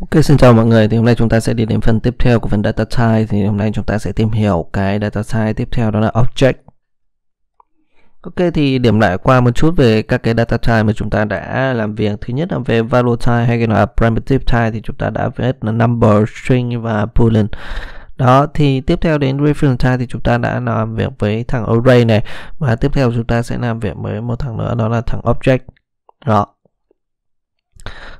Ok, xin chào mọi người. Thì hôm nay chúng ta sẽ đi đến phần tiếp theo của phần data type. Thì hôm nay chúng ta sẽ tìm hiểu cái data type tiếp theo đó là object. Ok, thì điểm lại qua một chút về các cái data type mà chúng ta đã làm việc. Thứ nhất là về value type hay cái là primitive type thì chúng ta đã viết là number, string và boolean. Đó, thì tiếp theo đến reference type thì chúng ta đã làm việc với thằng array này. Và tiếp theo chúng ta sẽ làm việc với một thằng nữa đó là thằng object. Đó.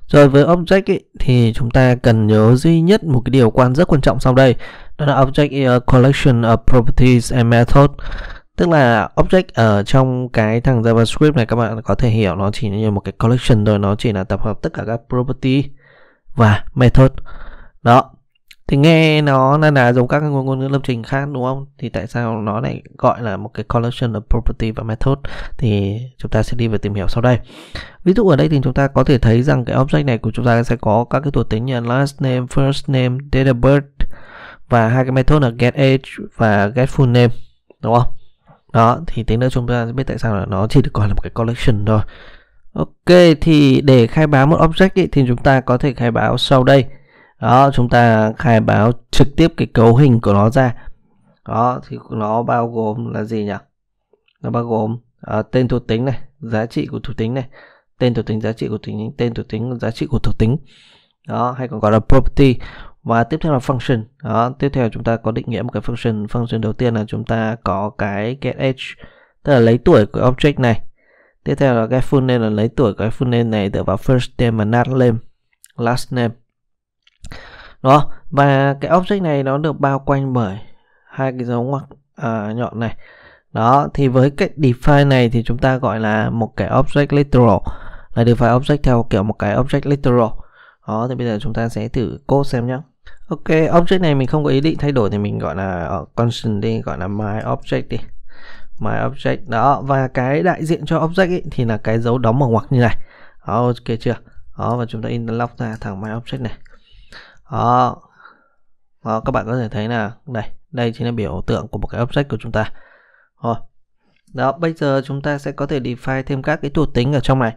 Rồi với object ý, thì chúng ta cần nhớ duy nhất một cái điều quan rất quan trọng sau đây Đó là object ờ, collection of properties and methods Tức là object ở trong cái thằng JavaScript này các bạn có thể hiểu nó chỉ như một cái collection thôi Nó chỉ là tập hợp tất cả các property và method Đó thì nghe nó là là giống các ngôn ngôn ngữ lập trình khác đúng không thì tại sao nó lại gọi là một cái collection of property và method thì chúng ta sẽ đi vào tìm hiểu sau đây ví dụ ở đây thì chúng ta có thể thấy rằng cái object này của chúng ta sẽ có các cái thuộc tính như last name first name date of birth và hai cái method là get age và get full name đúng không đó thì tính nữa chúng ta sẽ biết tại sao là nó chỉ được gọi là một cái collection thôi ok thì để khai báo một object ý, thì chúng ta có thể khai báo sau đây đó chúng ta khai báo trực tiếp cái cấu hình của nó ra đó thì nó bao gồm là gì nhỉ nó bao gồm à, tên thuộc tính này giá trị của thuộc tính này tên thuộc tính giá trị của thuộc tính tên thuộc tính giá trị của thuộc tính đó hay còn gọi là property và tiếp theo là function đó tiếp theo chúng ta có định nghĩa một cái function function đầu tiên là chúng ta có cái get age tức là lấy tuổi của object này tiếp theo là get full name là lấy tuổi của cái full name này dựa vào first name và last name last name đó và cái object này nó được bao quanh bởi hai cái dấu ngoặc à, nhọn này đó thì với cái define này thì chúng ta gọi là một cái object literal là define object theo kiểu một cái object literal đó thì bây giờ chúng ta sẽ thử code xem nhé ok object này mình không có ý định thay đổi thì mình gọi là ờ, constant đi gọi là my object đi my object đó và cái đại diện cho object ấy, thì là cái dấu đóng mở ngoặc như này đó, ok chưa đó và chúng ta interlock ra thằng my object này đó. Ờ. đó ờ, các bạn có thể thấy là đây đây chính là biểu tượng của một cái object của chúng ta rồi đó bây giờ chúng ta sẽ có thể define thêm các cái thuộc tính ở trong này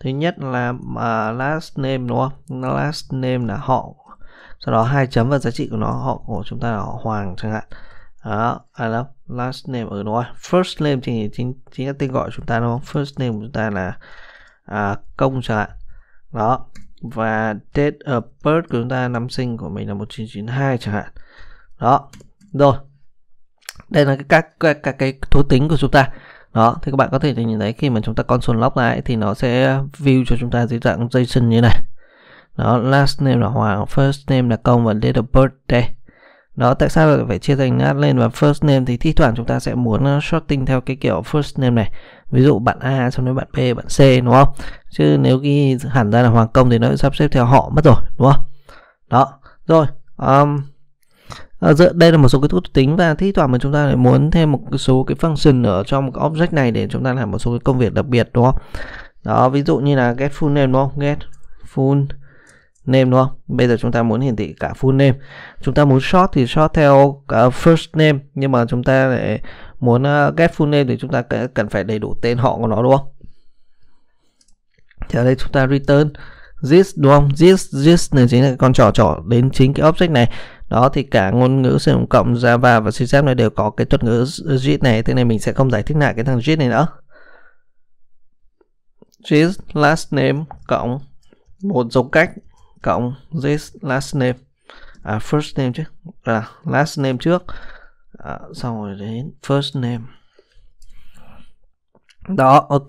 thứ nhất là uh, last name đúng không last name là họ sau đó hai chấm và giá trị của nó họ của chúng ta là họ hoàng chẳng hạn đó à last name ở ừ, đúng rồi first name thì chính chính là tên gọi của chúng ta đúng không first name của chúng ta là à, công chẳng hạn đó và date of birth của chúng ta năm sinh của mình là 1992 chẳng hạn đó rồi đây là các các các cái thú tính của chúng ta đó thì các bạn có thể nhìn thấy khi mà chúng ta con log lại thì nó sẽ view cho chúng ta dưới dạng JSON như này đó last name là hoàng first name là công và date of birth đây đó tại sao phải chia thành ad lên và first name thì thi thoảng chúng ta sẽ muốn uh, sorting theo cái kiểu first name này ví dụ bạn A xong đến bạn B bạn C đúng không chứ nếu ghi hẳn ra là hoàng công thì nó sắp xếp theo họ mất rồi đúng không đó rồi um, giữa ờ, đây là một số cái thuộc tính và thi thoảng mà chúng ta lại muốn thêm một số cái function ở trong cái object này để chúng ta làm một số cái công việc đặc biệt đúng không đó ví dụ như là get full name đúng không get full name đúng không? Bây giờ chúng ta muốn hiển thị cả full name. Chúng ta muốn sort thì sort theo cả à, first name nhưng mà chúng ta lại muốn à, get full name thì chúng ta cần phải đầy đủ tên họ của nó đúng không? Thì ở đây chúng ta return this đúng không? This this này chính là con trỏ trỏ đến chính cái object này. Đó thì cả ngôn ngữ sử dụng cộng Java và C# này đều có cái thuật ngữ JIT này, thế này mình sẽ không giải thích lại cái thằng JIT này nữa. JIT last name cộng một dấu cách cộng this last name à, first name chứ là last name trước à, xong rồi đến first name đó ok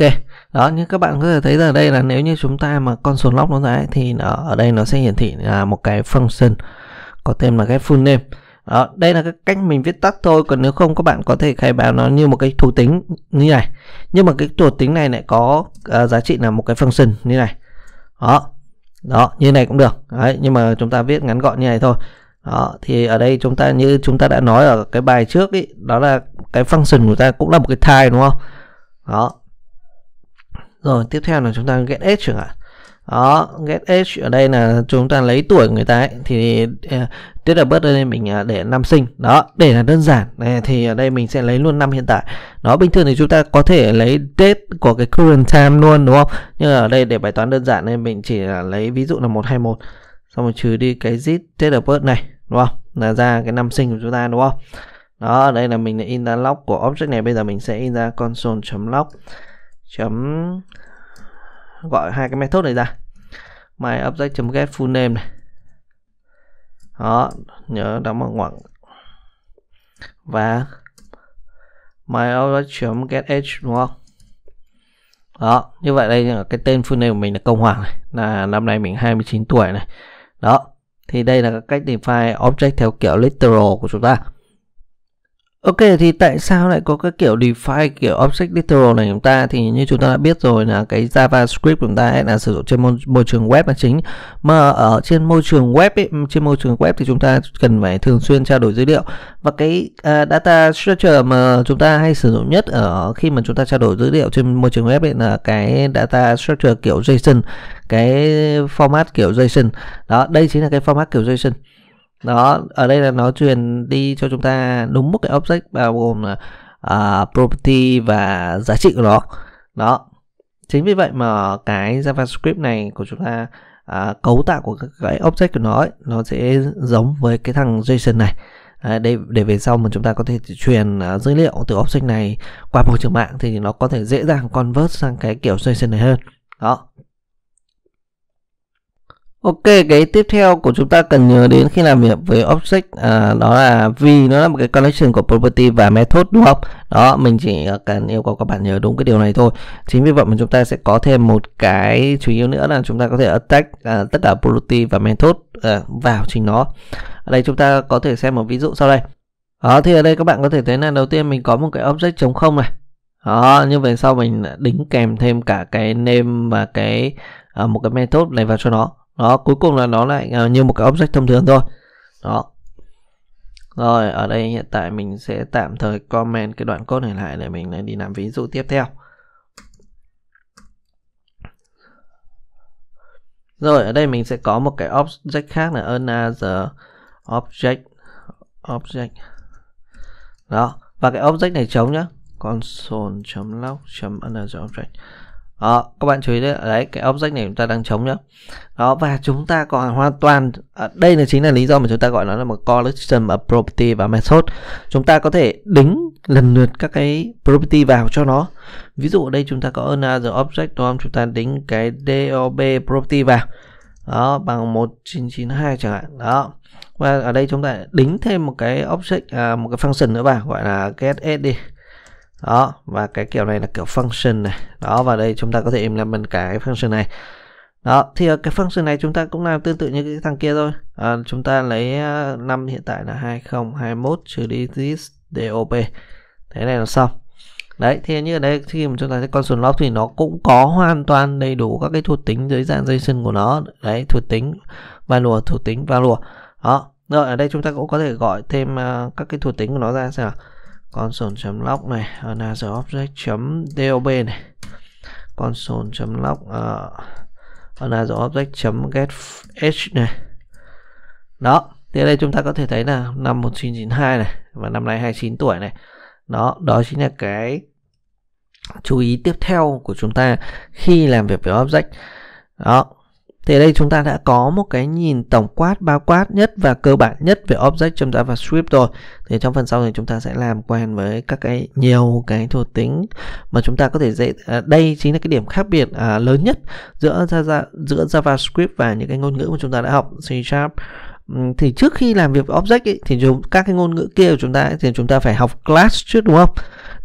đó như các bạn có thể thấy là đây là nếu như chúng ta mà con số lock nó ra ấy, thì nó, ở đây nó sẽ hiển thị là một cái function có tên là cái full name đó đây là cái cách mình viết tắt thôi còn nếu không các bạn có thể khai báo nó như một cái thuộc tính như này nhưng mà cái thuộc tính này lại có uh, giá trị là một cái function như này đó đó như này cũng được đấy nhưng mà chúng ta viết ngắn gọn như này thôi đó thì ở đây chúng ta như chúng ta đã nói ở cái bài trước ý, đó là cái function của ta cũng là một cái thai đúng không đó rồi tiếp theo là chúng ta get age chẳng hạn đó get age ở đây là chúng ta lấy tuổi người ta ấy, thì thế là bớt đây mình à, để năm sinh đó để là đơn giản thì ở đây mình sẽ lấy luôn năm hiện tại nó bình thường thì chúng ta có thể lấy date của cái current time luôn đúng không nhưng ở đây để bài toán đơn giản nên mình chỉ lấy ví dụ là 121 xong rồi trừ đi cái zit date of birth này đúng không là ra cái năm sinh của chúng ta đúng không đó ở đây là mình in ra log của object này bây giờ mình sẽ in ra console.log chấm gọi hai cái method này ra my myobject.get full name này đó nhớ đóng bằng ngoặc và my order get edge đúng không đó như vậy đây là cái tên full name của mình là công hoàng này là năm nay mình 29 tuổi này đó thì đây là cách define object theo kiểu literal của chúng ta Ok thì tại sao lại có cái kiểu define kiểu object literal này chúng ta thì như chúng ta đã biết rồi là cái JavaScript của chúng ta ấy là sử dụng trên môi, môi trường web là chính mà ở trên môi trường web ấy, trên môi trường web thì chúng ta cần phải thường xuyên trao đổi dữ liệu và cái uh, data structure mà chúng ta hay sử dụng nhất ở khi mà chúng ta trao đổi dữ liệu trên môi trường web ấy là cái data structure kiểu JSON cái format kiểu JSON đó đây chính là cái format kiểu JSON đó ở đây là nó truyền đi cho chúng ta đúng một cái object bao gồm là uh, property và giá trị của nó đó chính vì vậy mà cái javascript này của chúng ta uh, cấu tạo của cái object của nó ấy, nó sẽ giống với cái thằng json này À, đây để về sau mà chúng ta có thể truyền uh, dữ liệu từ object này qua môi trường mạng thì nó có thể dễ dàng convert sang cái kiểu JSON này hơn đó Ok, cái tiếp theo của chúng ta cần nhớ đến khi làm việc với object à, đó là vì nó là một cái collection của property và method đúng không? Đó, mình chỉ cần yêu cầu các bạn nhớ đúng cái điều này thôi. Chính vì vậy mà chúng ta sẽ có thêm một cái chủ yếu nữa là chúng ta có thể attach à, tất cả property và method à, vào chính nó. Ở đây chúng ta có thể xem một ví dụ sau đây. Đó, thì ở đây các bạn có thể thấy là đầu tiên mình có một cái object trống không này. Đó, nhưng về sau mình đính kèm thêm cả cái name và cái à, một cái method này vào cho nó đó cuối cùng là nó lại à, như một cái object thông thường thôi đó rồi ở đây hiện tại mình sẽ tạm thời comment cái đoạn code này lại để mình đi làm ví dụ tiếp theo Rồi ở đây mình sẽ có một cái object khác là another object object. Đó, và cái object này trống nhá. console.log.another object đó các bạn chú ý đấy, đấy cái object này chúng ta đang chống nhá đó và chúng ta còn hoàn toàn à, đây là chính là lý do mà chúng ta gọi nó là một collection of property và method chúng ta có thể đính lần lượt các cái property vào cho nó ví dụ ở đây chúng ta có another object đúng không chúng ta đính cái dob property vào đó bằng 1992 chẳng hạn đó và ở đây chúng ta đính thêm một cái object à, một cái function nữa vào gọi là get đi đó và cái kiểu này là kiểu function này đó và đây chúng ta có thể implement cái function này đó thì ờ, cái function này chúng ta cũng làm tương tự như cái thằng kia thôi à, chúng ta lấy ờ, năm hiện tại là 2021 trừ đi this dop thế này là xong đấy thì như ở đây khi mà chúng ta thấy console log thì nó cũng có hoàn toàn đầy đủ các cái thuộc tính dưới dạng json của nó đấy thuộc tính lùa thuộc tính lùa đó rồi ở đây chúng ta cũng có thể gọi thêm các cái thuộc tính của nó ra xem nào console.log này another object.dob này console.log uh, another object ờ, H này đó Thế đây chúng ta có thể thấy là năm 1992 này và năm nay 29 tuổi này đó đó chính là cái chú ý tiếp theo của chúng ta khi làm việc với object đó thì ở đây chúng ta đã có một cái nhìn tổng quát, bao quát nhất và cơ bản nhất về object trong JavaScript rồi. Thì trong phần sau thì chúng ta sẽ làm quen với các cái nhiều cái thuộc tính mà chúng ta có thể dễ À, đây chính là cái điểm khác biệt à, lớn nhất giữa giữa JavaScript và những cái ngôn ngữ mà chúng ta đã học C Sharp thì trước khi làm việc với object ấy, thì dùng các cái ngôn ngữ kia của chúng ta ấy, thì chúng ta phải học class trước đúng không?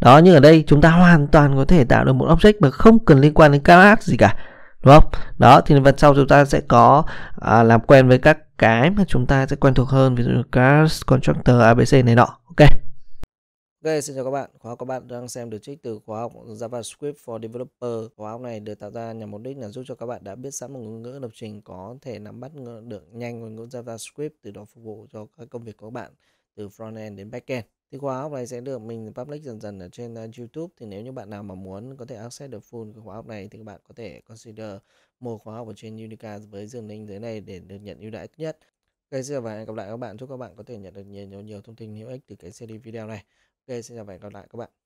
Đó như ở đây chúng ta hoàn toàn có thể tạo được một object mà không cần liên quan đến class gì cả đúng không đó thì phần sau chúng ta sẽ có à, làm quen với các cái mà chúng ta sẽ quen thuộc hơn ví dụ như class constructor abc này nọ ok Ok, xin chào các bạn. Khóa các bạn đang xem được trích từ khóa học JavaScript for Developer. Khóa học này được tạo ra nhằm mục đích là giúp cho các bạn đã biết sẵn một ngôn ngữ lập trình có thể nắm bắt được nhanh ngôn ngữ JavaScript từ đó phục vụ cho các công việc của các bạn từ front-end đến back-end thì khóa học này sẽ được mình public dần dần ở trên uh, YouTube thì nếu như bạn nào mà muốn có thể access được full cái khóa học này thì các bạn có thể consider mua khóa học ở trên Unica với đường link dưới này để được nhận ưu đãi tốt nhất. Ok, xin chào và hẹn gặp lại các bạn. Chúc các bạn có thể nhận được nhiều nhiều, nhiều thông tin hữu ích từ cái series video này. Ok, xin chào và hẹn gặp lại các bạn.